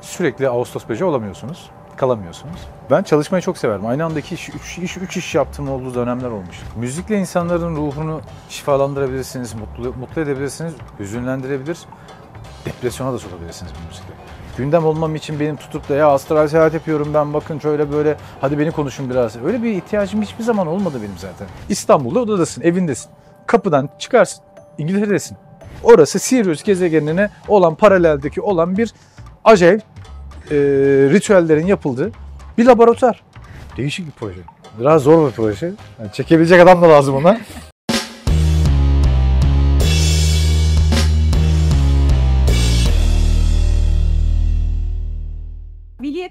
sürekli Ağustos böceği olamıyorsunuz. Kalamıyorsunuz. Ben çalışmayı çok severim. Aynı anda iki iş, üç iş, üç iş yaptığım olduğu dönemler olmuş. Müzikle insanların ruhunu şifalandırabilirsiniz, mutlu, mutlu edebilirsiniz, hüzünlendirebilir, depresyona da sokabilirsiniz bu müzikle. Gündem olmam için benim tutup da ya astral seyahat yapıyorum ben bakın şöyle böyle hadi beni konuşun biraz. Öyle bir ihtiyacım hiçbir zaman olmadı benim zaten. İstanbul'da odadasın, evindesin. Kapıdan çıkarsın, İngiltere'desin. Orası Sirius gezegenine olan paraleldeki olan bir acayip e, ritüellerin yapıldığı bir laboratuvar. Değişik bir proje. Biraz zor bir proje. Yani çekebilecek adam da lazım ona.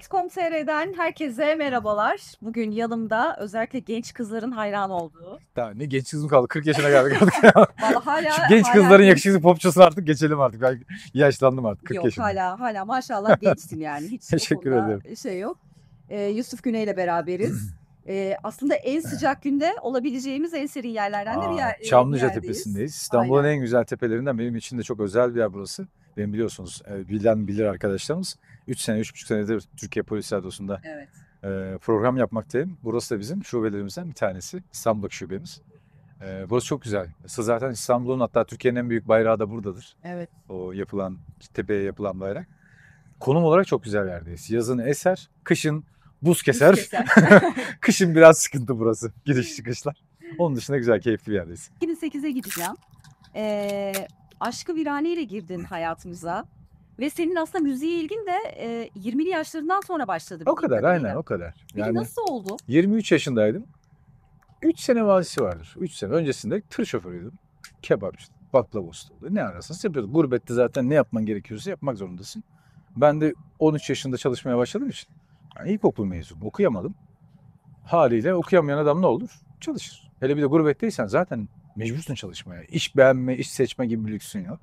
Sex.com.tr'den herkese merhabalar. Bugün yanımda özellikle genç kızların hayran olduğu. Daha ne genç kız mı kaldı? 40 yaşına geldik artık. Valla hala. Şu genç hala kızların yakışıklı popçusunu artık geçelim artık. Ben yaşlandım artık 40 yok, yaşında. Yok hala hala maşallah gençsin yani. Hiç Teşekkür ederim. Şey yok. Ee, Yusuf Güney ile beraberiz. Ee, aslında en sıcak günde olabileceğimiz en serin yerlerden Aa, de bir yer. Çamlıca yerdeyiz. Tepesi'ndeyiz. İstanbul'un en güzel tepelerinden benim için de çok özel bir yer burası. Benim biliyorsunuz e, bilen bilir arkadaşlarımız 3 sene 3,5 senedir Türkiye Polis Radyosu'nda evet. e, program yapmaktayım. Burası da bizim şubelerimizden bir tanesi. İstanbul şubemiz. E, burası çok güzel. zaten İstanbul'un hatta Türkiye'nin en büyük bayrağı da buradadır. Evet. O yapılan tepeye yapılan bayrak. Konum olarak çok güzel yerdeyiz. Yazın eser, kışın buz keser. Buz keser. kışın biraz sıkıntı burası. Giriş çıkışlar. Onun dışında güzel, keyifli bir yerdeyiz. 2008'e gideceğim. Ee, aşkı viraneyle girdin hayatımıza. Ve senin aslında müziğe ilgin de e, 20'li yaşlarından sonra başladı. O kadar kadarıyla. aynen o kadar. Peki nasıl oldu? 23 yaşındaydım. 3 sene vazisi vardır. 3 sene öncesinde tır şoförüydüm. Kebapçı, baklava ustalığı ne ararsanız yapıyorduk. Gurbette zaten ne yapman gerekiyorsa yapmak zorundasın. Ben de 13 yaşında çalışmaya başladım işte. yani ilkokul mezunu okuyamadım. Haliyle okuyamayan adam ne olur? Çalışır. Hele bir de gurbetteysen zaten Mecbursun çalışmaya. İş beğenme, iş seçme gibi bir lüksün yok.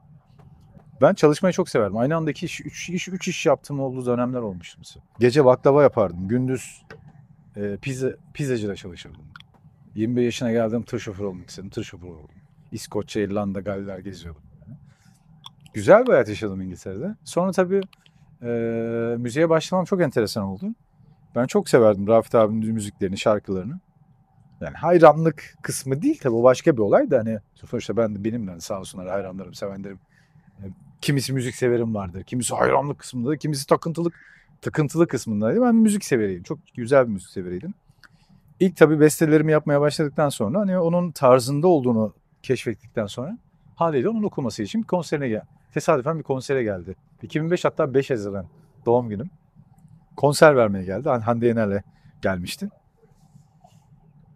Ben çalışmayı çok severim. Aynı andaki iş, üç iş, üç iş yaptığım olduğu dönemler olmuştu mesela. Gece baklava yapardım. Gündüz e, pizza, pizzacıda çalışırdım. 21 yaşına geldim tır şoförü olmak istedim. Tır şoförü oldum. İskoçya, İrlanda, Galler geziyordum. Yani. Güzel bir hayat yaşadım İngiltere'de. Sonra tabii e, müziğe başlamam çok enteresan oldu. Ben çok severdim Rafet abinin müziklerini, şarkılarını. Yani hayranlık kısmı değil tabii o başka bir olay da hani sonuçta ben de benim de hani sağ olsunlar hayranlarım, sevenlerim. E, kimisi müzik severim vardır, kimisi hayranlık kısmında, kimisi takıntılık takıntılı kısmındaydı. Ben müzik severiydim. Çok güzel bir müzik severiydim. İlk tabii bestelerimi yapmaya başladıktan sonra hani onun tarzında olduğunu keşfettikten sonra haliyle onun okuması için konserine gel. Tesadüfen bir konsere geldi. 2005 hatta 5 Haziran doğum günüm. Konser vermeye geldi. Hande Yener'le gelmişti.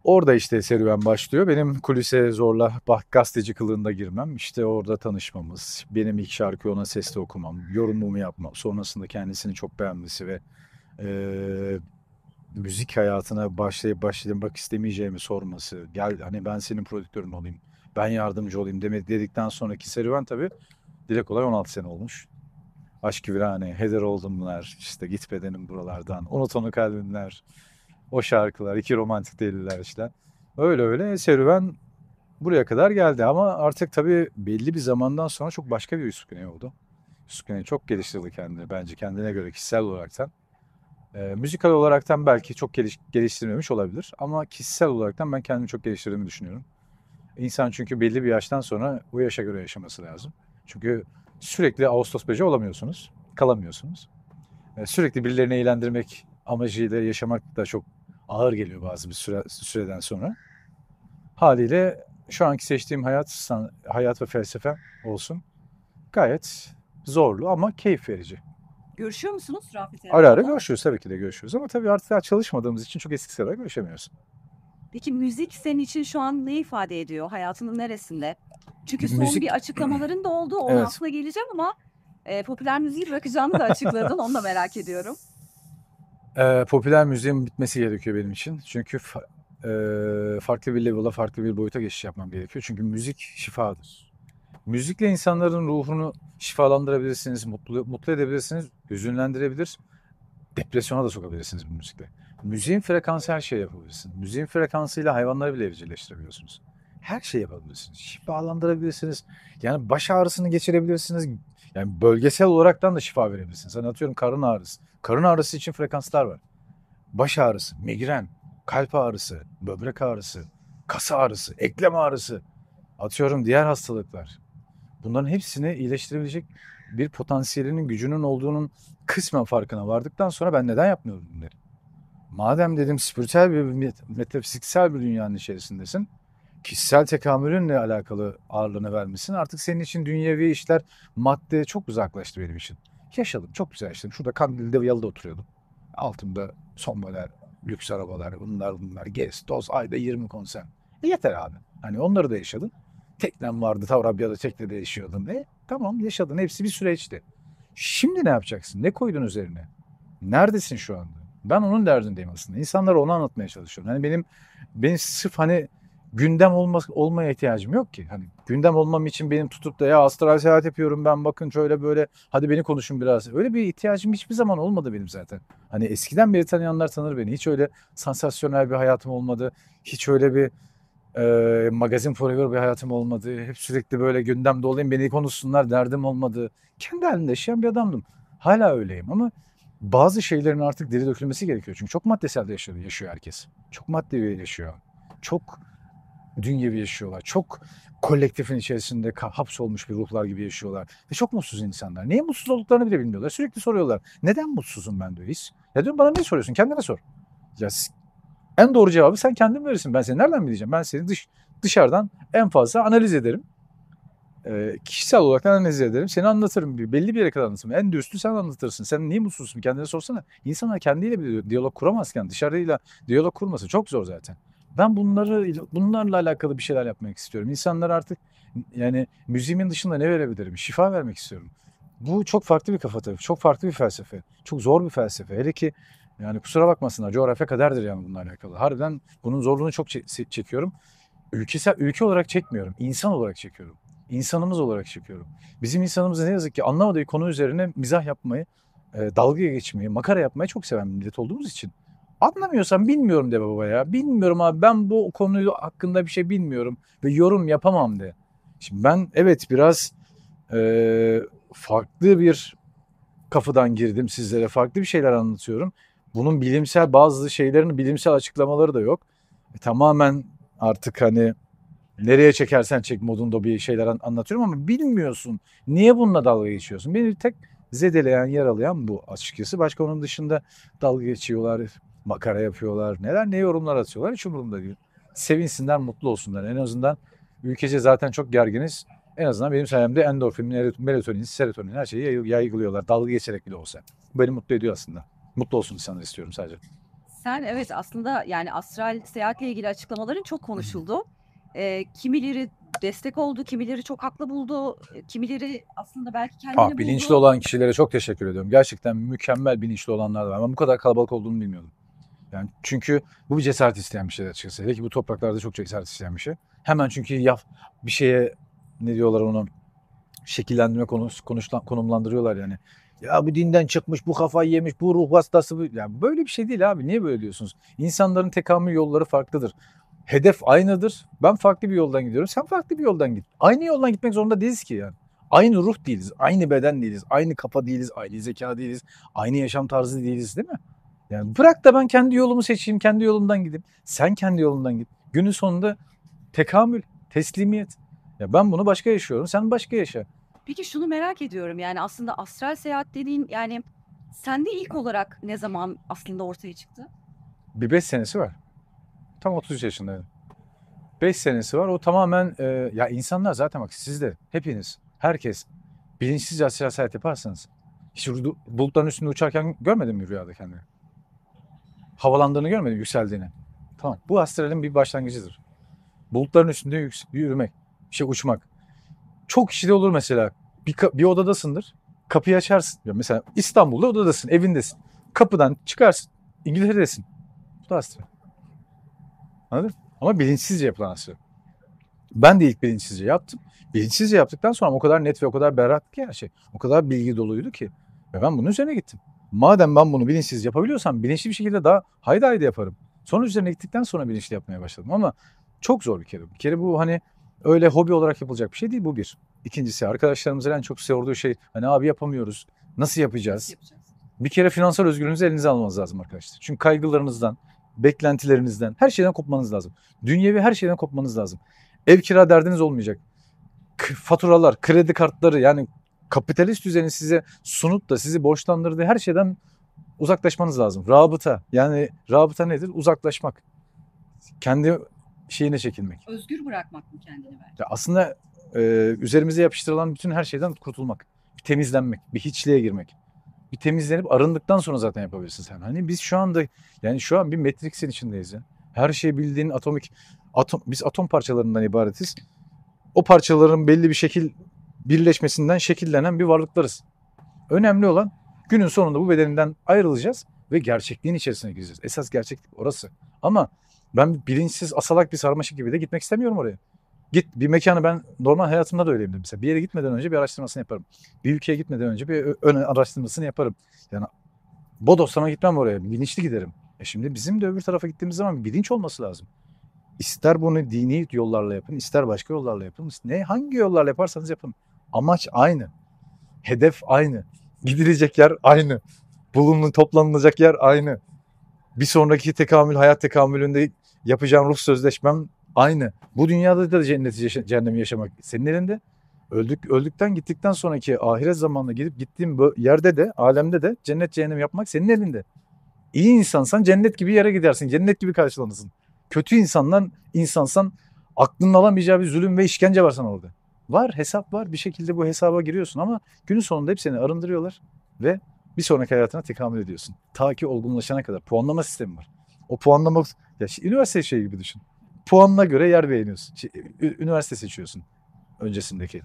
Orada işte serüven başlıyor. Benim kulise zorla bak gazeteci kılığında girmem, İşte orada tanışmamız, benim ilk şarkıyı ona sesli okumam, yorumumu yapmam, sonrasında kendisini çok beğenmesi ve e, müzik hayatına başlayıp başlamak istemeyeceğimi sorması, gel hani ben senin prodüktörün olayım, ben yardımcı olayım demek dedikten sonraki serüven tabii dile kolay 16 sene olmuş. Aşk-ı Virane, Heder Oldumlar, işte Git Bedenim Buralardan, Unut Onu Kalbimler, o şarkılar, iki romantik deliler işte. Öyle öyle serüven buraya kadar geldi ama artık tabii belli bir zamandan sonra çok başka bir Yusuf Güney oldu. Yusuf Güney çok geliştirdi kendini bence kendine göre kişisel olaraktan. E, müzikal olaraktan belki çok geliş, geliştirmemiş olabilir ama kişisel olaraktan ben kendimi çok geliştirdiğimi düşünüyorum. İnsan çünkü belli bir yaştan sonra o yaşa göre yaşaması lazım. Çünkü sürekli Ağustos beci olamıyorsunuz, kalamıyorsunuz. E, sürekli birilerini eğlendirmek amacıyla yaşamak da çok ağır geliyor bazı bir süre, süreden sonra. Haliyle şu anki seçtiğim hayat, hayat ve felsefe olsun gayet zorlu ama keyif verici. Görüşüyor musunuz Rafet Ara ara görüşüyoruz tabii ki de görüşüyoruz ama tabii artık daha çalışmadığımız için çok eskisi kadar görüşemiyoruz. Peki müzik senin için şu an ne ifade ediyor? Hayatının neresinde? Çünkü son müzik... bir açıklamaların da oldu. Onun evet. aklına geleceğim ama e, popüler müziği bırakacağını da açıkladın. Onu da merak ediyorum. Ee, popüler müziğin bitmesi gerekiyor benim için. Çünkü fa- e, farklı bir level'a, farklı bir boyuta geçiş yapmam gerekiyor. Çünkü müzik şifadır. Müzikle insanların ruhunu şifalandırabilirsiniz, mutlu, mutlu edebilirsiniz, hüzünlendirebilir, depresyona da sokabilirsiniz bu müzikle. Müziğin frekansı her şeyi yapabilirsin. Müziğin frekansıyla hayvanları bile evcilleştirebiliyorsunuz. Her şeyi yapabilirsiniz. Şifalandırabilirsiniz. Yani baş ağrısını geçirebilirsiniz. Yani bölgesel olaraktan da şifa verebilirsiniz. Hani atıyorum karın ağrısı Karın ağrısı için frekanslar var. Baş ağrısı, migren, kalp ağrısı, böbrek ağrısı, kas ağrısı, eklem ağrısı. Atıyorum diğer hastalıklar. Bunların hepsini iyileştirebilecek bir potansiyelinin gücünün olduğunun kısmen farkına vardıktan sonra ben neden yapmıyorum bunları? Madem dedim spiritüel bir metafiziksel bir dünyanın içerisindesin kişisel tekamülünle alakalı ağırlığını vermişsin. Artık senin için dünyevi işler madde çok uzaklaştı benim için. Yaşadım. Çok güzel yaşadım. Şurada Kandil'de Yalı'da oturuyordum. Altımda son model lüks arabalar bunlar bunlar. Gez, toz, ayda 20 konser. E yeter abi. Hani onları da yaşadım. Teknem vardı. Tavrabya'da tekne de yaşıyordum. E tamam yaşadın. Hepsi bir süreçti. Şimdi ne yapacaksın? Ne koydun üzerine? Neredesin şu anda? Ben onun derdindeyim aslında. İnsanlara onu anlatmaya çalışıyorum. Hani benim benim sırf hani gündem olma olmaya ihtiyacım yok ki. Hani gündem olmam için benim tutup da ya astral seyahat yapıyorum ben bakın şöyle böyle hadi beni konuşun biraz. Öyle bir ihtiyacım hiçbir zaman olmadı benim zaten. Hani eskiden beri tanıyanlar tanır beni. Hiç öyle sansasyonel bir hayatım olmadı. Hiç öyle bir e, magazin forever bir hayatım olmadı. Hep sürekli böyle gündemde olayım beni konuşsunlar derdim olmadı. Kendi halimde yaşayan bir adamdım. Hala öyleyim ama bazı şeylerin artık deri dökülmesi gerekiyor. Çünkü çok maddesel yaşıyor, yaşıyor herkes. Çok maddi yaşıyor. Çok Dün gibi yaşıyorlar. Çok kolektifin içerisinde hapsolmuş bir ruhlar gibi yaşıyorlar. Ve çok mutsuz insanlar. Niye mutsuz olduklarını bile bilmiyorlar. Sürekli soruyorlar. Neden mutsuzum ben diyor his. Ya diyorum bana ne soruyorsun? Kendine sor. Ya en doğru cevabı sen kendin verirsin. Ben seni nereden bileceğim? Ben seni dış, dışarıdan en fazla analiz ederim. E, kişisel olarak analiz ederim. Seni anlatırım. bir Belli bir yere kadar anlatırım. En düstü sen anlatırsın. Sen niye mutsuzsun? Kendine sorsana. İnsanlar kendiyle bir diyalog kuramazken dışarıyla diyalog kurması çok zor zaten. Ben bunları bunlarla alakalı bir şeyler yapmak istiyorum. İnsanlar artık yani müziğimin dışında ne verebilirim? Şifa vermek istiyorum. Bu çok farklı bir kafa tabii. Çok farklı bir felsefe. Çok zor bir felsefe. Hele ki yani kusura bakmasınlar coğrafya kaderdir yani bununla alakalı. Harbiden bunun zorluğunu çok çekiyorum. Ülkesel, ülke olarak çekmiyorum. İnsan olarak çekiyorum. İnsanımız olarak çekiyorum. Bizim insanımız ne yazık ki anlamadığı konu üzerine mizah yapmayı, e, dalga geçmeyi, makara yapmayı çok seven millet olduğumuz için Anlamıyorsan bilmiyorum de baba ya. Bilmiyorum abi ben bu konuyu hakkında bir şey bilmiyorum ve yorum yapamam de. Şimdi ben evet biraz e, farklı bir kafadan girdim sizlere. Farklı bir şeyler anlatıyorum. Bunun bilimsel bazı şeylerin bilimsel açıklamaları da yok. E, tamamen artık hani nereye çekersen çek modunda bir şeyler an- anlatıyorum ama bilmiyorsun. Niye bununla dalga geçiyorsun? Beni tek zedeleyen, yaralayan bu açıkçası. Başka onun dışında dalga geçiyorlar, makara yapıyorlar. Neler ne yorumlar atıyorlar hiç umurumda değil. Sevinsinler, mutlu olsunlar. En azından ülkece zaten çok gerginiz. En azından benim sayemde endorfin, melatonin, serotonin her şeyi yaygılıyorlar. Dalga geçerek bile olsa. Beni mutlu ediyor aslında. Mutlu olsun insanlar istiyorum sadece. Sen evet aslında yani astral seyahatle ilgili açıklamaların çok konuşuldu. E, kimileri destek oldu, kimileri çok haklı buldu, kimileri aslında belki kendini ah, bilinçli buldu. olan kişilere çok teşekkür ediyorum. Gerçekten mükemmel bilinçli olanlar var. Ben bu kadar kalabalık olduğunu bilmiyordum. Yani çünkü bu bir cesaret isteyen bir şey açıkçası. Hele ki bu topraklarda çok cesaret isteyen bir şey. Hemen çünkü yaf bir şeye ne diyorlar onu şekillendirme konuş, konuşlan, konumlandırıyorlar yani. Ya bu dinden çıkmış, bu kafayı yemiş, bu ruh hastası. Bu... Yani böyle bir şey değil abi. Niye böyle diyorsunuz? İnsanların tekamül yolları farklıdır. Hedef aynıdır. Ben farklı bir yoldan gidiyorum. Sen farklı bir yoldan git. Aynı yoldan gitmek zorunda değiliz ki yani. Aynı ruh değiliz, aynı beden değiliz, aynı kafa değiliz, aynı zeka değiliz, aynı yaşam tarzı değiliz değil mi? Yani bırak da ben kendi yolumu seçeyim, kendi yolumdan gideyim. Sen kendi yolundan git. Günün sonunda tekamül, teslimiyet. Ya ben bunu başka yaşıyorum, sen başka yaşa. Peki şunu merak ediyorum yani aslında astral seyahat dediğin yani sende ilk olarak ne zaman aslında ortaya çıktı? Bir beş senesi var. Tam 33 yaşındayım. Beş senesi var. O tamamen e, ya insanlar zaten bak siz de hepiniz herkes bilinçsiz astral seyahat yaparsanız hiç bulutların üstünde uçarken görmedin mi rüyada kendini? havalandığını görmedim, yükseldiğini. Tamam. Bu astralin bir başlangıcıdır. Bulutların üstünde yük, yürümek, şey uçmak. Çok kişide olur mesela. Bir, bir odadasındır. Kapıyı açarsın. Mesela İstanbul'da odadasın, evindesin. Kapıdan çıkarsın. İngiltere'desin. Bu da astral. Anladın? Ama bilinçsizce yapılan astral. Ben de ilk bilinçsizce yaptım. Bilinçsizce yaptıktan sonra o kadar net ve o kadar berrak ki her şey. O kadar bilgi doluydu ki. Ve ben bunun üzerine gittim. Madem ben bunu bilinçsiz yapabiliyorsam bilinçli bir şekilde daha haydi haydi yaparım. Sonra üzerine gittikten sonra bilinçli yapmaya başladım ama çok zor bir kere. Bir kere bu hani öyle hobi olarak yapılacak bir şey değil bu bir. İkincisi arkadaşlarımızın en çok sorduğu şey hani abi yapamıyoruz. Nasıl yapacağız? Nasıl yapacağız? Bir kere finansal özgürlüğünüzü elinize almanız lazım arkadaşlar. Çünkü kaygılarınızdan, beklentilerinizden, her şeyden kopmanız lazım. Dünyevi her şeyden kopmanız lazım. Ev kira derdiniz olmayacak. K- faturalar, kredi kartları yani kapitalist düzeni size sunup da sizi borçlandırdığı her şeyden uzaklaşmanız lazım. Rabıta yani rabıta nedir? Uzaklaşmak. Kendi şeyine çekilmek. Özgür bırakmak mı kendini belki? aslında e, üzerimize yapıştırılan bütün her şeyden kurtulmak. Bir temizlenmek, bir hiçliğe girmek. Bir temizlenip arındıktan sonra zaten yapabilirsin sen. Hani biz şu anda yani şu an bir Matrix'in içindeyiz ya. Her şeyi bildiğin atomik atom biz atom parçalarından ibaretiz. O parçaların belli bir şekil birleşmesinden şekillenen bir varlıklarız. Önemli olan günün sonunda bu bedeninden ayrılacağız ve gerçekliğin içerisine gireceğiz. Esas gerçeklik orası. Ama ben bilinçsiz asalak bir sarmaşık gibi de gitmek istemiyorum oraya. Git bir mekanı ben normal hayatımda da öyleyimdir. Mesela bir yere gitmeden önce bir araştırmasını yaparım. Bir ülkeye gitmeden önce bir ön araştırmasını yaparım. Yani Bodosan'a gitmem oraya. Bilinçli giderim. E şimdi bizim de öbür tarafa gittiğimiz zaman bilinç olması lazım. İster bunu dini yollarla yapın, ister başka yollarla yapın. Ne hangi yollarla yaparsanız yapın. Amaç aynı. Hedef aynı. Gidilecek yer aynı. Bulunun toplanılacak yer aynı. Bir sonraki tekamül, hayat tekamülünde yapacağım ruh sözleşmem aynı. Bu dünyada da cenneti yaşa cehennemi yaşamak senin elinde. Öldük, öldükten gittikten sonraki ahiret zamanına gidip gittiğim yerde de, alemde de cennet cehennem yapmak senin elinde. İyi insansan cennet gibi yere gidersin. Cennet gibi karşılanırsın. Kötü insandan insansan aklının alamayacağı bir zulüm ve işkence var sana orada. Var hesap var bir şekilde bu hesaba giriyorsun ama günün sonunda hep seni arındırıyorlar ve bir sonraki hayatına tekamül ediyorsun. Ta ki olgunlaşana kadar puanlama sistemi var. O puanlama ya üniversite şey gibi düşün. Puanına göre yer beğeniyorsun. üniversite seçiyorsun öncesindeki.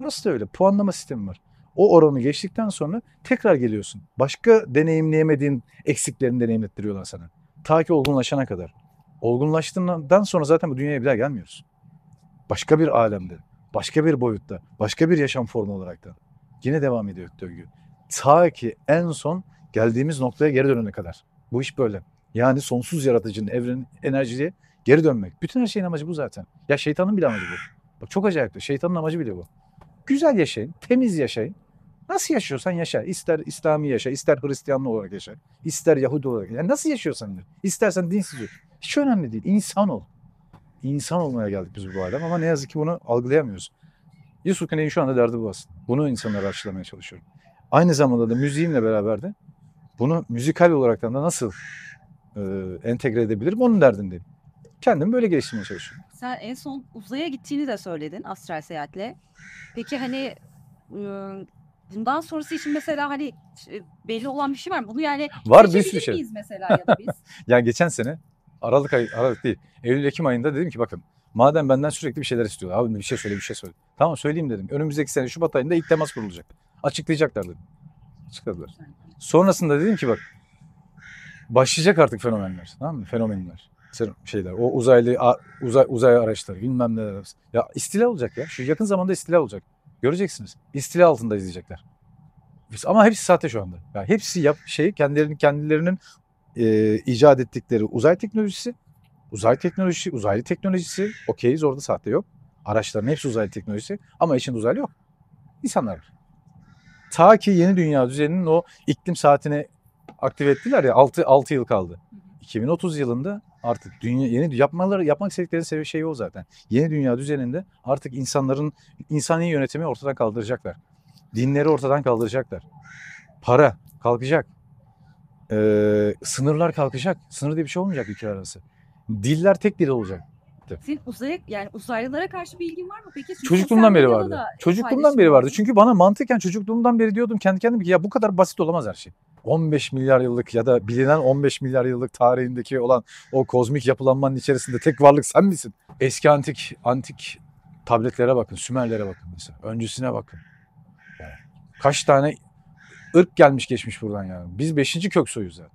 Nasıl da öyle puanlama sistemi var. O oranı geçtikten sonra tekrar geliyorsun. Başka deneyimleyemediğin eksiklerini deneyimlettiriyorlar sana. Ta ki olgunlaşana kadar. Olgunlaştığından sonra zaten bu dünyaya bir daha gelmiyoruz. Başka bir alemde başka bir boyutta, başka bir yaşam formu olarak da yine devam ediyor döngü. Ta ki en son geldiğimiz noktaya geri dönene kadar. Bu iş böyle. Yani sonsuz yaratıcının, evrenin enerjiye geri dönmek. Bütün her şeyin amacı bu zaten. Ya şeytanın bile amacı bu. Bak çok acayip. de. Şey. Şeytanın amacı bile bu. Güzel yaşayın, temiz yaşayın. Nasıl yaşıyorsan yaşa. İster İslami yaşa, ister Hristiyanlı olarak yaşa, ister Yahudi olarak yaşa. Yani nasıl yaşıyorsan yaşa. İstersen dinsiz yaşa. Hiç önemli değil. İnsan ol insan olmaya geldik biz bu alem ama ne yazık ki bunu algılayamıyoruz. Yusuf Güney'in şu anda derdi bu aslında. Bunu insanlara aşılamaya çalışıyorum. Aynı zamanda da müziğimle beraber de bunu müzikal olarak da nasıl e, entegre edebilirim onun derdindeyim. Kendimi böyle geliştirmeye çalışıyorum. Sen en son uzaya gittiğini de söyledin astral seyahatle. Peki hani e, bundan sonrası için mesela hani e, belli olan bir şey var mı? Bunu yani var bir sürü şey. miyiz mesela ya da biz? Yani geçen sene Aralık ayı, Aralık değil. Eylül Ekim ayında dedim ki bakın madem benden sürekli bir şeyler istiyor, Abi bir şey söyle bir şey söyle. Tamam söyleyeyim dedim. Önümüzdeki sene Şubat ayında ilk temas kurulacak. Açıklayacaklar dedim. Açıkladılar. Sonrasında dedim ki bak başlayacak artık fenomenler. Tamam mı? Fenomenler. Şeyler, o uzaylı uzay, uzay araçları bilmem ne. Ya istila olacak ya. Şu yakın zamanda istila olacak. Göreceksiniz. İstila altında izleyecekler. Ama hepsi sahte şu anda. Yani hepsi yap şey kendilerinin kendilerinin e, icat ettikleri uzay teknolojisi, uzay teknolojisi, uzaylı teknolojisi, okeyiz orada sahte yok. Araçların hepsi uzaylı teknolojisi ama işin uzaylı yok. İnsanlar var. Ta ki yeni dünya düzeninin o iklim saatini aktive ettiler ya 6, 6 yıl kaldı. 2030 yılında artık dünya yeni yapmaları yapmak istedikleri sebebi şey o zaten. Yeni dünya düzeninde artık insanların insani yönetimi ortadan kaldıracaklar. Dinleri ortadan kaldıracaklar. Para kalkacak e, sınırlar kalkacak. Sınır diye bir şey olmayacak ülkeler arası. Diller tek dil olacak. Senin uzay, yani uzaylılara karşı bir ilgin var mı peki? Çünkü çocukluğumdan beri vardı. Çocukluğumdan beri vardı. Çünkü bana mantıken çocukluğumdan beri diyordum kendi kendime ki ya bu kadar basit olamaz her şey. 15 milyar yıllık ya da bilinen 15 milyar yıllık tarihindeki olan o kozmik yapılanmanın içerisinde tek varlık sen misin? Eski antik antik tabletlere bakın, Sümerlere bakın mesela. Öncesine bakın. Kaç tane ırk gelmiş geçmiş buradan yani. Biz beşinci kök soyuz zaten.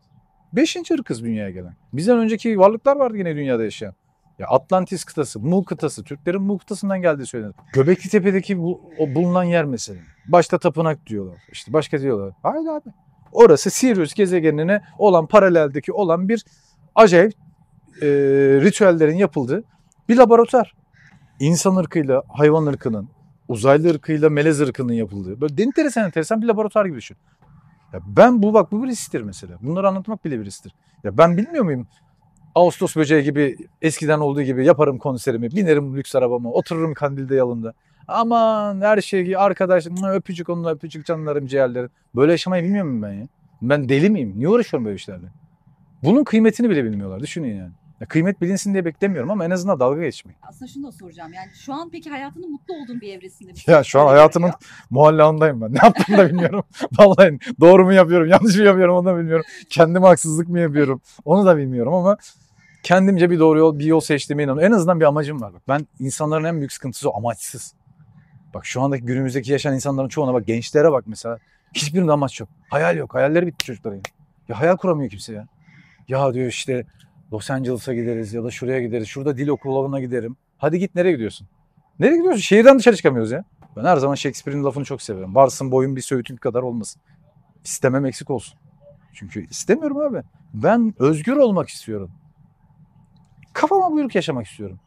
Beşinci ırkız dünyaya gelen. Bizden önceki varlıklar vardı yine dünyada yaşayan. Ya Atlantis kıtası, Mu kıtası, Türklerin Mu kıtasından geldi söylenir. Göbekli Tepe'deki bu, o bulunan yer mesela. Başta tapınak diyorlar. İşte başka diyorlar. haydi abi. Orası Sirius gezegenine olan paraleldeki olan bir acayip e, ritüellerin yapıldığı bir laboratuvar. İnsan ırkıyla hayvan ırkının uzaylı ırkıyla melez ırkının yapıldığı. Böyle enteresan enteresan bir laboratuvar gibi düşün. Ya ben bu bak bu bir risktir mesela. Bunları anlatmak bile bir risktir. Ya ben bilmiyor muyum? Ağustos böceği gibi eskiden olduğu gibi yaparım konserimi, binerim lüks arabama, otururum kandilde yalında. Aman her şeyi arkadaşlık, öpücük onunla öpücük canlarım ciğerlerim. Böyle yaşamayı bilmiyor muyum ben ya? Ben deli miyim? Niye uğraşıyorum böyle işlerle? Bunun kıymetini bile bilmiyorlar. Düşünün yani. Ya kıymet bilinsin diye beklemiyorum ama en azından dalga geçmeyin. Aslında şunu da soracağım. Yani şu an peki hayatının mutlu olduğun bir evresinde mi? Ya şey şu an hayatımın muhallanındayım ben. Ne yaptığımı da bilmiyorum. Vallahi doğru mu yapıyorum, yanlış mı yapıyorum onu da bilmiyorum. Kendime haksızlık mı yapıyorum onu da bilmiyorum ama kendimce bir doğru yol, bir yol seçtiğime inanıyorum. En azından bir amacım var. Bak ben insanların en büyük sıkıntısı amaçsız. Bak şu andaki günümüzdeki yaşayan insanların çoğuna bak gençlere bak mesela. Hiçbirinde amaç yok. Hayal yok. Hayalleri bitti çocukların. Ya hayal kuramıyor kimse ya. Ya diyor işte Los Angeles'a gideriz ya da şuraya gideriz. Şurada dil okuluna giderim. Hadi git nereye gidiyorsun? Nereye gidiyorsun? Şehirden dışarı çıkamıyoruz ya. Ben her zaman Shakespeare'in lafını çok seviyorum. Varsın boyun bir söğütün kadar olmasın. İstemem eksik olsun. Çünkü istemiyorum abi. Ben özgür olmak istiyorum. Kafama buyruk yaşamak istiyorum.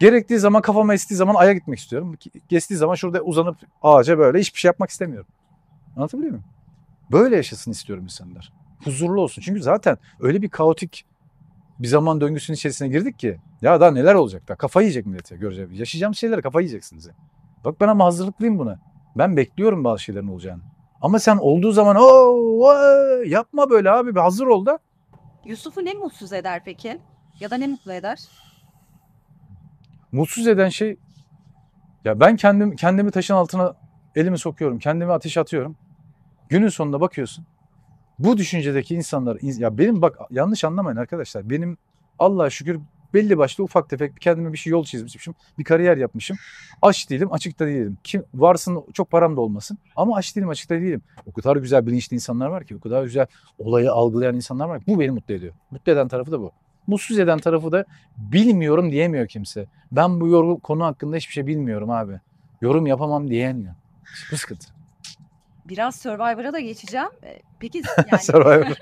Gerektiği zaman kafama estiği zaman aya gitmek istiyorum. Kestiği zaman şurada uzanıp ağaca böyle hiçbir şey yapmak istemiyorum. Anlatabiliyor muyum? Böyle yaşasın istiyorum insanlar. Huzurlu olsun. Çünkü zaten öyle bir kaotik bir zaman döngüsünün içerisine girdik ki ya daha neler olacak da kafa yiyecek millet ya göreceğim. Yaşayacağım şeylere kafa yiyeceksiniz. Bak ben ama hazırlıklıyım buna. Ben bekliyorum bazı şeylerin olacağını. Ama sen olduğu zaman o yapma böyle abi bir hazır ol da. Yusuf'u ne mutsuz eder peki? Ya da ne mutlu eder? Mutsuz eden şey ya ben kendim kendimi taşın altına elimi sokuyorum. Kendimi ateş atıyorum. Günün sonunda bakıyorsun bu düşüncedeki insanlar ya benim bak yanlış anlamayın arkadaşlar. Benim Allah'a şükür belli başlı ufak tefek kendime bir şey yol çizmişim. Bir kariyer yapmışım. Aç değilim, açıkta değilim. Kim varsın çok param da olmasın ama aç değilim, açıkta değilim. O kadar güzel bilinçli insanlar var ki, o kadar güzel olayı algılayan insanlar var ki bu beni mutlu ediyor. Mutlu eden tarafı da bu. Mutsuz eden tarafı da bilmiyorum diyemiyor kimse. Ben bu yorum, konu hakkında hiçbir şey bilmiyorum abi. Yorum yapamam diyen ya. Bu sıkıntı biraz Survivor'a da geçeceğim. Ee, peki yani... Survivor.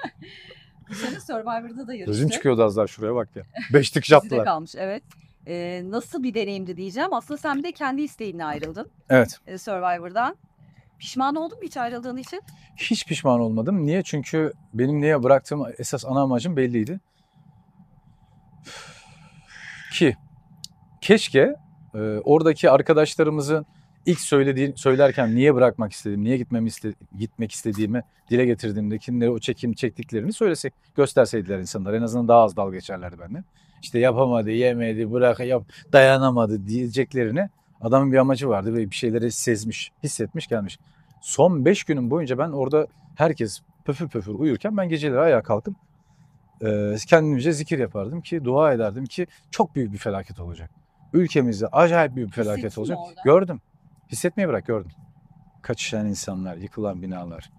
Bu sene Survivor'da da yarıştı. Gözüm çıkıyordu az daha şuraya bak ya. Beş tıkış attılar. kalmış evet. Ee, nasıl bir deneyimdi diyeceğim. Aslında sen de kendi isteğinle ayrıldın. Evet. E, Survivor'dan. Pişman oldun mu hiç ayrıldığın için? Hiç pişman olmadım. Niye? Çünkü benim niye bıraktığım esas ana amacım belliydi. Ki keşke e, oradaki arkadaşlarımızın ilk söylediğim söylerken niye bırakmak istedim, niye gitmemi iste, gitmek istediğimi dile getirdiğimde kimleri o çekim çektiklerini söylesek gösterseydiler insanlar en azından daha az dalga geçerlerdi benimle. İşte yapamadı, yemedi, bırak yap dayanamadı diyeceklerini adamın bir amacı vardı ve bir şeyleri sezmiş, hissetmiş gelmiş. Son 5 günüm boyunca ben orada herkes pöfür pöfür uyurken ben geceleri ayağa kalktım. E, kendimce zikir yapardım ki dua ederdim ki çok büyük bir felaket olacak. Ülkemizde acayip büyük bir felaket Hissettim olacak. Orada. Gördüm. Hissetmeyi bırak gördüm. Kaçışan insanlar, yıkılan binalar.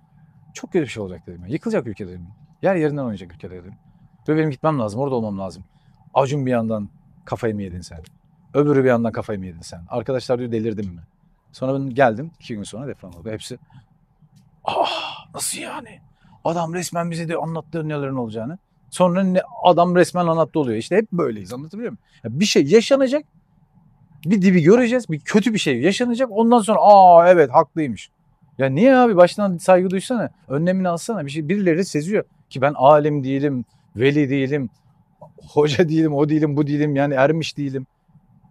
Çok kötü bir şey olacak dedim. Ya. Yıkılacak ülke dedim. Yer yerinden oynayacak ülke dedim. Ve benim gitmem lazım, orada olmam lazım. Acun bir yandan kafayı mı yedin sen? Öbürü bir yandan kafayı mı yedin sen? Arkadaşlar diyor delirdim mi? Sonra ben geldim. iki gün sonra deprem oldu. Hepsi ah nasıl yani? Adam resmen bize de anlattı nelerin olacağını. Sonra ne, adam resmen anlattı oluyor. İşte hep böyleyiz anlatabiliyor muyum? Ya bir şey yaşanacak bir dibi göreceğiz. Bir kötü bir şey yaşanacak. Ondan sonra aa evet haklıymış. Ya niye abi baştan saygı duysana. Önlemini alsana. Bir şey birileri seziyor ki ben alim değilim, veli değilim, hoca değilim, o değilim, bu değilim. Yani ermiş değilim.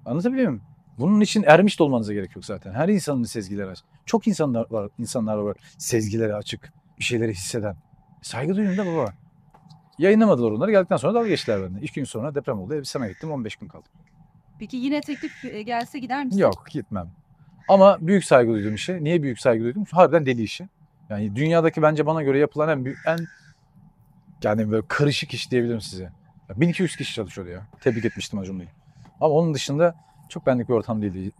Anlatabiliyor muyum? Bunun için ermiş de olmanıza gerek yok zaten. Her insanın sezgileri açık. Çok insanlar var, insanlar var sezgileri açık, bir şeyleri hisseden. Saygı duyun da baba. Yayınlamadılar onları. Geldikten sonra dalga geçtiler benden. İki gün sonra deprem oldu. Elbistan'a gittim. 15 gün kaldım. Peki yine teklif e, gelse gider misin? Yok gitmem. Ama büyük saygı duyduğum işe. Niye büyük saygı duydum? Harbiden deli işi. Yani dünyadaki bence bana göre yapılan en büyük, en yani böyle karışık iş diyebilirim size. 1200 kişi çalışıyordu ya. Tebrik etmiştim Acun'u. Ama onun dışında çok benlik bir ortam değildi.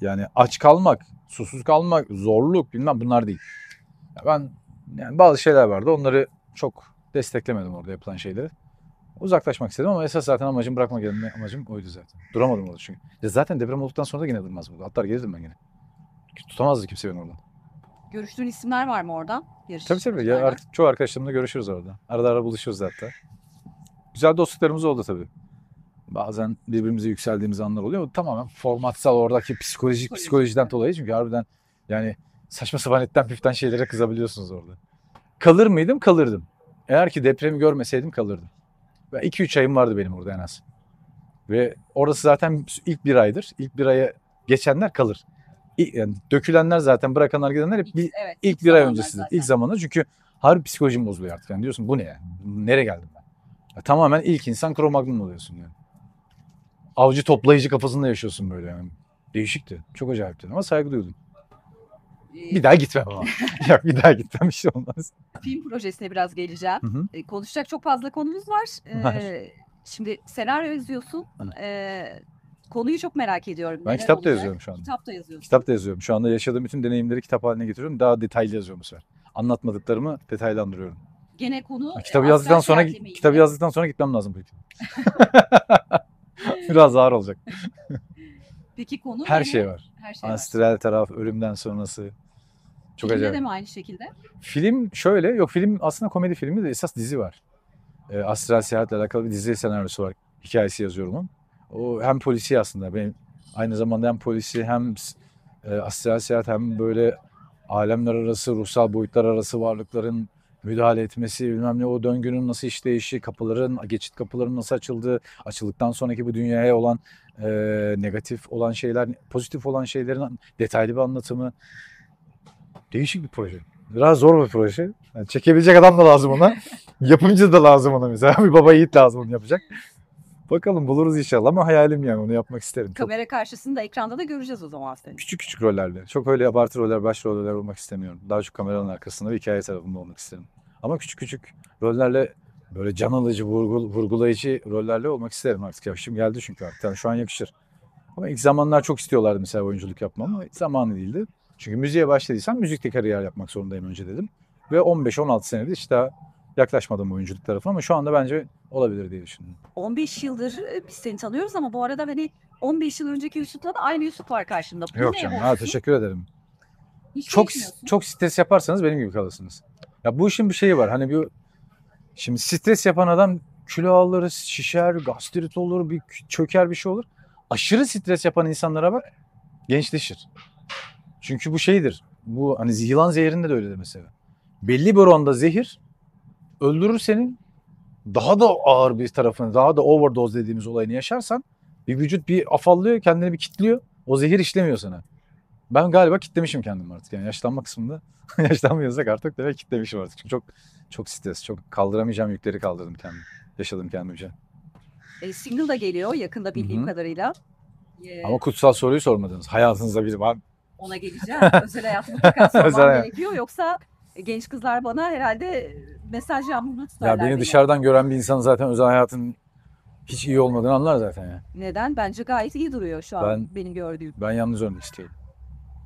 Yani aç kalmak, susuz kalmak, zorluk bilmem bunlar değil. Ya ben yani bazı şeyler vardı. Onları çok desteklemedim orada yapılan şeyleri. Uzaklaşmak istedim ama esas zaten amacım bırakmak gelme amacım oydu zaten. Duramadım orada çünkü. E zaten deprem olduktan sonra da yine durmaz bu. Atlar gelirdim ben yine. Tutamazdı kimse beni oradan. Görüştüğün isimler var mı oradan? Tabii tabii. Ya, artık çoğu arkadaşlarımla görüşürüz orada. Arada ara buluşuyoruz zaten. Güzel dostluklarımız oldu tabii. Bazen birbirimize yükseldiğimiz anlar oluyor. Bu tamamen formatsal oradaki psikolojik psikolojiden dolayı. Çünkü harbiden yani saçma sapan etten püften şeylere kızabiliyorsunuz orada. Kalır mıydım? Kalırdım. Eğer ki depremi görmeseydim kalırdım. 2-3 ayım vardı benim orada en az. Ve orası zaten ilk bir aydır. İlk bir aya geçenler kalır. yani dökülenler zaten bırakanlar gidenler hep bir, evet, ilk bir ay öncesidir. Zaten. İlk zamanı çünkü harbi psikolojim bozuluyor artık. Yani diyorsun bu ne ya? Nereye geldim ben? Ya, tamamen ilk insan kromagnon oluyorsun yani. Avcı toplayıcı kafasında yaşıyorsun böyle yani. Değişikti. Çok acayipti ama saygı duydum. Bir daha gitmem ama. Yok bir daha gitmem hiç şey olmaz. Film projesine biraz geleceğim. Hı hı. E, konuşacak çok fazla konumuz var. E, var. Şimdi senaryo yazıyorsun. Hani. E, konuyu çok merak ediyorum. Ben kitap da yazıyorum şu anda. Kitap da yazıyorsun. Kitap da yazıyorum. Şu anda yaşadığım bütün deneyimleri kitap haline getiriyorum. Daha detaylı yazıyorum bu sefer. Anlatmadıklarımı detaylandırıyorum. Gene konu... Ha, e, kitabı yazdıktan sonra tertemeyim. kitabı yazdıktan sonra gitmem lazım bu Biraz ağır olacak. Peki konu... Her şey var. Her şey Astral var. taraf, ölümden sonrası, çok Filmde acayip. de mi aynı şekilde? Film şöyle, yok film aslında komedi filmi de esas dizi var. E, astral seyahatle alakalı bir dizi senaryosu var. Hikayesi yazıyorum onun. O hem polisi aslında. Benim aynı zamanda hem polisi hem e, astral seyahat hem böyle alemler arası, ruhsal boyutlar arası varlıkların müdahale etmesi, bilmem ne o döngünün nasıl işleyişi, kapıların, geçit kapılarının nasıl açıldığı, açıldıktan sonraki bu dünyaya olan e, negatif olan şeyler, pozitif olan şeylerin detaylı bir anlatımı. Değişik bir proje. Biraz zor bir proje. Yani çekebilecek adam da lazım ona. Yapımcı da lazım ona mesela. Bir baba yiğit lazım onu yapacak. Bakalım buluruz inşallah ama hayalim yani onu yapmak isterim. Kamera çok... karşısında ekranda da göreceğiz o zaman seni. Küçük küçük rollerde. Çok öyle abartı roller, baş roller olmak istemiyorum. Daha çok kameranın arkasında bir hikaye tarafında olmak isterim. Ama küçük küçük rollerle böyle can alıcı, vurgul, vurgulayıcı rollerle olmak isterim artık. Yaşım geldi çünkü artık. Yani şu an yakışır. Ama ilk zamanlar çok istiyorlardı mesela oyunculuk yapmamı. Zamanı değildi. Çünkü müziğe başladıysam müzikte kariyer yapmak zorundayım önce dedim. Ve 15-16 senedir hiç daha yaklaşmadım oyunculuk tarafına ama şu anda bence olabilir diye düşündüm. 15 yıldır e, biz seni tanıyoruz ama bu arada hani 15 yıl önceki Yusuf'la da aynı Yusuf var karşımda. Bu Yok canım ha, teşekkür ederim. Hiç çok çok stres yaparsanız benim gibi kalırsınız. Ya bu işin bir şeyi var. Hani bir şimdi stres yapan adam kilo alır, şişer, gastrit olur, bir çöker bir şey olur. Aşırı stres yapan insanlara bak gençleşir. Çünkü bu şeydir. Bu hani yılan zehirinde de öyle mesela. Belli bir oranda zehir öldürür seni. Daha da ağır bir tarafını, daha da overdose dediğimiz olayını yaşarsan bir vücut bir afallıyor, kendini bir kitliyor. O zehir işlemiyor sana. Ben galiba kitlemişim kendimi artık. Yani yaşlanma kısmında yaşlanmıyorsak artık demek kitlemişim artık. Çünkü çok çok stres, çok kaldıramayacağım yükleri kaldırdım kendim. Yaşadım kendimce. E, single da geliyor yakında bildiğim Hı-hı. kadarıyla. Ee... Ama kutsal soruyu sormadınız. Hayatınızda bir var ona geleceğim. Özel hayat mutlaka sormam gerekiyor. Yoksa genç kızlar bana herhalde e, mesaj yağmurunu tutarlar. Ya beni, beni dışarıdan gören bir insan zaten özel hayatın hiç iyi olmadığını anlar zaten ya. Neden? Bence gayet iyi duruyor şu an ben, benim gördüğüm. Ben yalnız olmak istiyorum.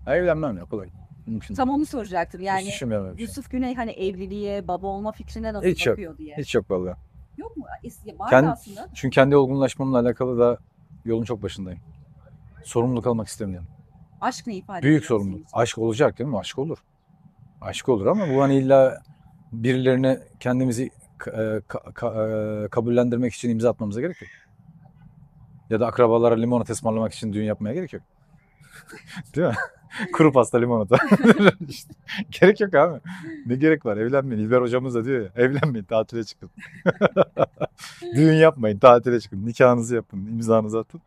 Evlenmem ya kolay. Mümkün. Tam onu soracaktım. Yani şey. Yusuf şey. Güney hani evliliğe, baba olma fikrine nasıl hiç bakıyor yok. diye. Hiç yok vallahi. Yok mu? Es- var Kend, aslında. Çünkü kendi olgunlaşmamla alakalı da yolun çok başındayım. Sorumluluk almak istemiyorum. Aşk ne ifade Büyük sorumluluk. Aşk olacak değil mi? Aşk olur. Aşk olur ama bu hani illa birilerine kendimizi e, e, kabullendirmek için imza atmamıza gerek yok. Ya da akrabalara limonata ısmarlamak için düğün yapmaya gerek yok. değil mi? Kuru pasta limonata. işte, gerek yok abi. Ne gerek var? Evlenmeyin. İlber hocamız da diyor ya. Evlenmeyin tatile çıkın. düğün yapmayın tatile çıkın. Nikahınızı yapın. imzanızı atın.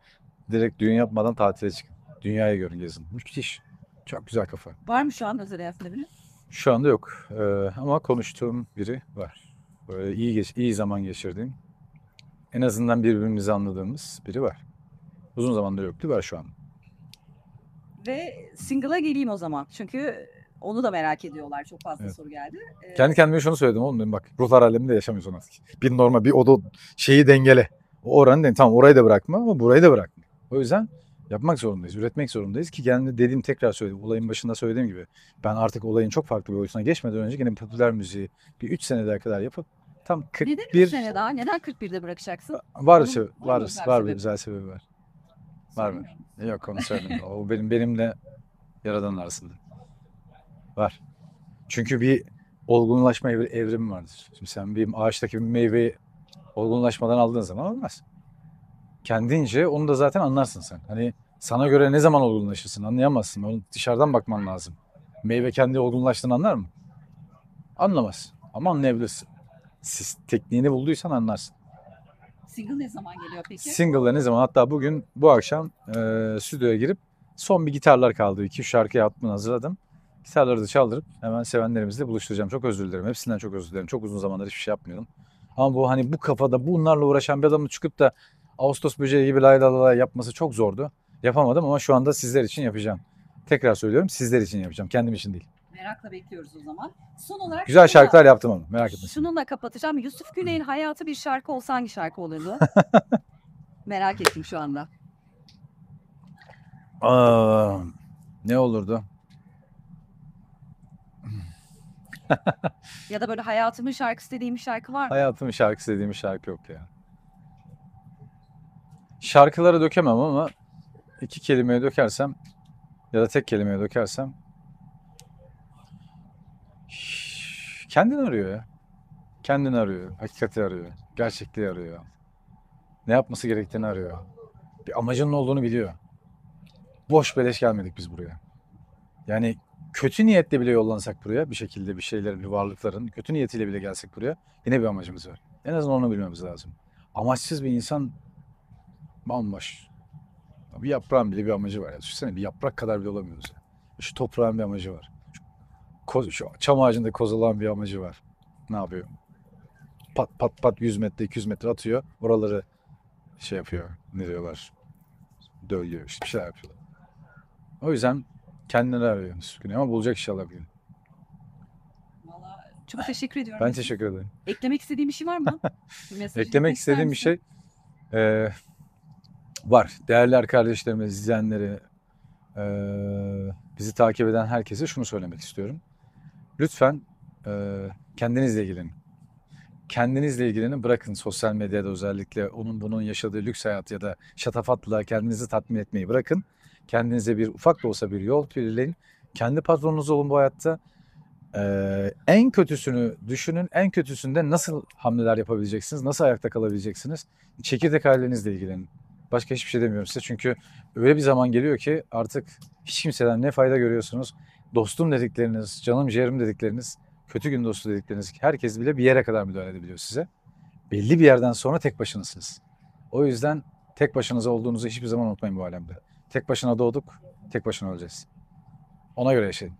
Direkt düğün yapmadan tatile çıkın. Dünyaya görün yazın, Müthiş. Çok güzel kafa. Var mı şu an özel hayatında biri? Şu anda yok. Ee, ama konuştuğum biri var. Böyle iyi geç, iyi zaman geçirdiğim. En azından birbirimizi anladığımız biri var. Uzun zamandır yoktu var şu an. Ve single'a geleyim o zaman. Çünkü onu da merak ediyorlar. Çok fazla evet. soru geldi. Ee, Kendi kendime şunu söyledim oğlum dedim bak ruhlar aleminde yaşamıyorsun artık. Bir normal bir oda şeyi dengele. O oranı den tamam orayı da bırakma ama burayı da bırakma. O yüzden yapmak zorundayız, üretmek zorundayız ki kendi dediğim tekrar söyledim. Olayın başında söylediğim gibi ben artık olayın çok farklı bir boyutuna geçmeden önce yine popüler müziği bir 3 senede kadar yapıp tam 41 Neden 3 sene daha? Neden 41'de bırakacaksın? Var bir sebep, var, var, var bir güzel sebebi var. Var mı? Yok onu söyledim. o benim benimle yaradan arasında. Var. Çünkü bir olgunlaşma evrimi vardır. Şimdi sen bir ağaçtaki bir meyveyi olgunlaşmadan aldığın zaman olmaz kendince onu da zaten anlarsın sen. Hani sana göre ne zaman olgunlaşırsın anlayamazsın. Onu dışarıdan bakman lazım. Meyve kendi olgunlaştığını anlar mı? Anlamaz ama anlayabilirsin. Siz tekniğini bulduysan anlarsın. Single ne zaman geliyor peki? Single'da ne zaman? Hatta bugün bu akşam e, stüdyoya girip son bir gitarlar kaldı. İki şarkıya attım hazırladım. Gitarları da çaldırıp hemen sevenlerimizle buluşturacağım. Çok özür dilerim. Hepsinden çok özür dilerim. Çok uzun zamandır hiçbir şey yapmıyordum. Ama bu hani bu kafada bunlarla uğraşan bir adamla çıkıp da Ağustos böceği gibi lay lay lay yapması çok zordu. Yapamadım ama şu anda sizler için yapacağım. Tekrar söylüyorum sizler için yapacağım. Kendim için değil. Merakla bekliyoruz o zaman. Son olarak Güzel şununla, şarkılar yaptım ama merak etme. Şununla kapatacağım. Yusuf Güney'in hayatı bir şarkı olsa hangi şarkı olurdu? merak ettim şu anda. Aa, ne olurdu? ya da böyle hayatımın şarkısı dediğim bir şarkı var mı? Hayatımın şarkısı dediğim bir şarkı yok ya şarkılara dökemem ama iki kelimeye dökersem ya da tek kelimeye dökersem kendini arıyor ya. Kendini arıyor. Hakikati arıyor. Gerçekliği arıyor. Ne yapması gerektiğini arıyor. Bir amacının olduğunu biliyor. Boş beleş gelmedik biz buraya. Yani kötü niyetle bile yollansak buraya bir şekilde bir şeylerin, varlıkların kötü niyetiyle bile gelsek buraya yine bir amacımız var. En azından onu bilmemiz lazım. Amaçsız bir insan Bambaş. Bir yaprağın bile bir amacı var. Ya. Düşünsene bir yaprak kadar bile olamıyoruz. Ya. Şu toprağın bir amacı var. Şu, koz, şu çam ağacında kozalan bir amacı var. Ne yapıyor? Pat pat pat 100 metre 200 metre atıyor. Oraları şey yapıyor. Ne diyorlar? Dövüyor. İşte bir şeyler yapıyorlar. O yüzden kendileri arıyor Güne ama bulacak inşallah bir gün. çok teşekkür ediyorum. Ben teşekkür ederim. Eklemek istediğim bir şey var mı? Eklemek istediğim bir şey. Ee, Var. Değerli arkadaşlarımız, izleyenleri, e, bizi takip eden herkese şunu söylemek istiyorum. Lütfen e, kendinizle ilgilenin. Kendinizle ilgilenin bırakın sosyal medyada özellikle onun bunun yaşadığı lüks hayat ya da şatafatla kendinizi tatmin etmeyi bırakın. Kendinize bir ufak da olsa bir yol belirleyin. Kendi patronunuz olun bu hayatta. Ee, en kötüsünü düşünün. En kötüsünde nasıl hamleler yapabileceksiniz? Nasıl ayakta kalabileceksiniz? Çekirdek ailenizle ilgilenin. Başka hiçbir şey demiyorum size. Çünkü öyle bir zaman geliyor ki artık hiç kimseden ne fayda görüyorsunuz. Dostum dedikleriniz, canım ciğerim dedikleriniz, kötü gün dostu dedikleriniz herkes bile bir yere kadar müdahale edebiliyor size. Belli bir yerden sonra tek başınızsınız. O yüzden tek başınıza olduğunuzu hiçbir zaman unutmayın bu alemde. Tek başına doğduk, tek başına öleceğiz. Ona göre yaşayın.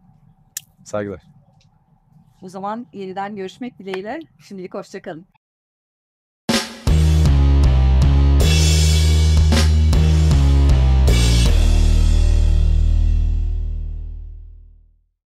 Saygılar. O zaman yeniden görüşmek dileğiyle. Şimdilik hoşçakalın.